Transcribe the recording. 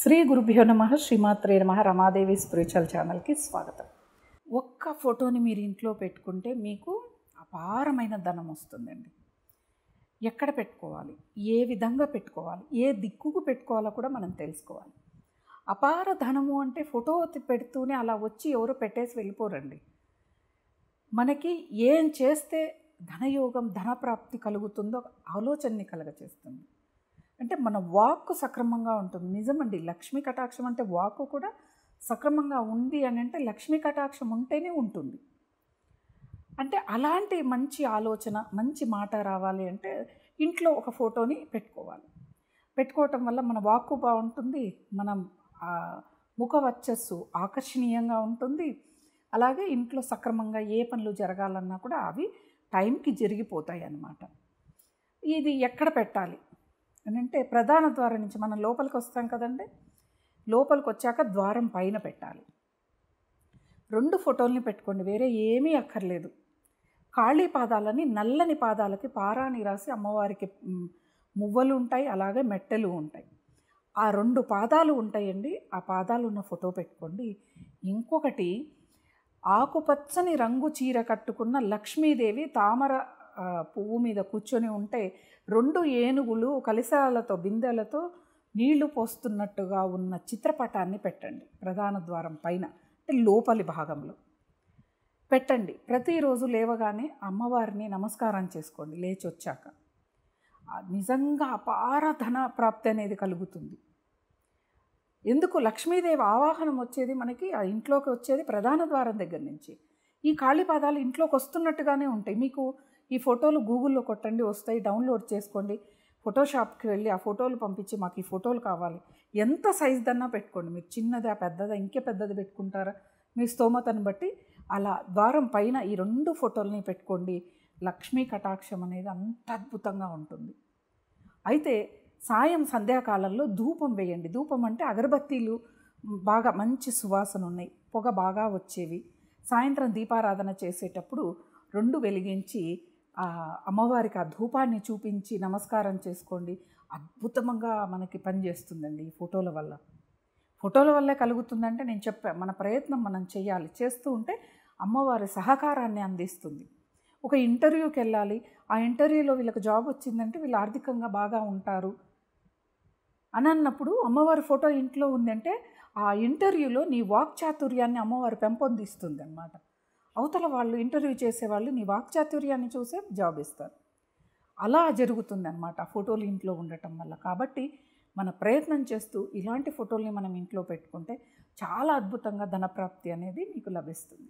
శ్రీ గురుభ్యో నమ శ్రీమాత్రే నమ రమాదేవి స్పిరిచువల్ ఛానల్కి స్వాగతం ఒక్క ఫోటోని మీరు ఇంట్లో పెట్టుకుంటే మీకు అపారమైన ధనం వస్తుందండి ఎక్కడ పెట్టుకోవాలి ఏ విధంగా పెట్టుకోవాలి ఏ దిక్కుకు పెట్టుకోవాలో కూడా మనం తెలుసుకోవాలి అపార ధనము అంటే ఫోటో పెడుతూనే అలా వచ్చి ఎవరో పెట్టేసి వెళ్ళిపోరండి మనకి ఏం చేస్తే ధనయోగం ధనప్రాప్తి కలుగుతుందో ఆలోచనని కలగచేస్తుంది అంటే మన వాక్ సక్రమంగా ఉంటుంది నిజమండి లక్ష్మీ కటాక్షం అంటే వాక్ కూడా సక్రమంగా ఉంది అని అంటే లక్ష్మీ కటాక్షం ఉంటేనే ఉంటుంది అంటే అలాంటి మంచి ఆలోచన మంచి మాట రావాలి అంటే ఇంట్లో ఒక ఫోటోని పెట్టుకోవాలి పెట్టుకోవటం వల్ల మన వాక్కు బాగుంటుంది మన ముఖ వచ్చస్సు ఆకర్షణీయంగా ఉంటుంది అలాగే ఇంట్లో సక్రమంగా ఏ పనులు జరగాలన్నా కూడా అవి టైంకి జరిగిపోతాయి అన్నమాట ఇది ఎక్కడ పెట్టాలి అంటే ప్రధాన ద్వారం నుంచి మనం లోపలికి వస్తాం కదండి లోపలికి వచ్చాక ద్వారం పైన పెట్టాలి రెండు ఫోటోల్ని పెట్టుకోండి వేరే ఏమీ అక్కర్లేదు ఖాళీ పాదాలని నల్లని పాదాలకి పారాని రాసి అమ్మవారికి మువ్వలు ఉంటాయి అలాగే మెట్టెలు ఉంటాయి ఆ రెండు పాదాలు ఉంటాయండి ఆ పాదాలు ఉన్న ఫోటో పెట్టుకోండి ఇంకొకటి ఆకుపచ్చని రంగు చీర కట్టుకున్న లక్ష్మీదేవి తామర పువ్వు మీద కూర్చొని ఉంటే రెండు ఏనుగులు కలిశాలతో బిందెలతో నీళ్లు పోస్తున్నట్టుగా ఉన్న చిత్రపటాన్ని పెట్టండి ప్రధాన ద్వారం పైన అంటే లోపలి భాగంలో పెట్టండి ప్రతిరోజు లేవగానే అమ్మవారిని నమస్కారం చేసుకోండి లేచి వచ్చాక నిజంగా అపార ధన ప్రాప్తి అనేది కలుగుతుంది ఎందుకు లక్ష్మీదేవి ఆవాహనం వచ్చేది మనకి ఆ ఇంట్లోకి వచ్చేది ప్రధాన ద్వారం దగ్గర నుంచి ఈ ఖాళీ పాదాలు ఇంట్లోకి వస్తున్నట్టుగానే ఉంటాయి మీకు ఈ ఫోటోలు గూగుల్లో కొట్టండి వస్తాయి డౌన్లోడ్ చేసుకోండి ఫోటోషాప్కి వెళ్ళి ఆ ఫోటోలు పంపించి మాకు ఈ ఫోటోలు కావాలి ఎంత సైజ్దన్నా పెట్టుకోండి మీరు చిన్నదా పెద్దదా ఇంకే పెద్దది పెట్టుకుంటారా మీ స్తోమతను బట్టి అలా ద్వారం పైన ఈ రెండు ఫోటోల్ని పెట్టుకోండి లక్ష్మీ కటాక్షం అనేది అంత అద్భుతంగా ఉంటుంది అయితే సాయం సంధ్యాకాలంలో ధూపం వేయండి ధూపం అంటే అగరబత్తీలు బాగా మంచి సువాసన ఉన్నాయి పొగ బాగా వచ్చేవి సాయంత్రం దీపారాధన చేసేటప్పుడు రెండు వెలిగించి అమ్మవారికి ఆ ధూపాన్ని చూపించి నమస్కారం చేసుకోండి అద్భుతంగా మనకి పనిచేస్తుందండి ఈ ఫోటోల వల్ల ఫోటోల వల్లే కలుగుతుందంటే నేను చెప్పా మన ప్రయత్నం మనం చేయాలి చేస్తూ ఉంటే అమ్మవారి సహకారాన్ని అందిస్తుంది ఒక ఇంటర్వ్యూకి వెళ్ళాలి ఆ ఇంటర్వ్యూలో వీళ్ళకి జాబ్ వచ్చిందంటే వీళ్ళు ఆర్థికంగా బాగా ఉంటారు అని అన్నప్పుడు అమ్మవారి ఫోటో ఇంట్లో ఉందంటే ఆ ఇంటర్వ్యూలో నీ వాక్ చాతుర్యాన్ని అమ్మవారు పెంపొందిస్తుంది అన్నమాట అవతల వాళ్ళు ఇంటర్వ్యూ చేసేవాళ్ళు నీ వాక్చాతుర్యాన్ని చూసే జాబ్ ఇస్తారు అలా జరుగుతుందన్నమాట ఆ ఫోటోలు ఇంట్లో ఉండటం వల్ల కాబట్టి మన ప్రయత్నం చేస్తూ ఇలాంటి ఫోటోల్ని మనం ఇంట్లో పెట్టుకుంటే చాలా అద్భుతంగా ధనప్రాప్తి అనేది నీకు లభిస్తుంది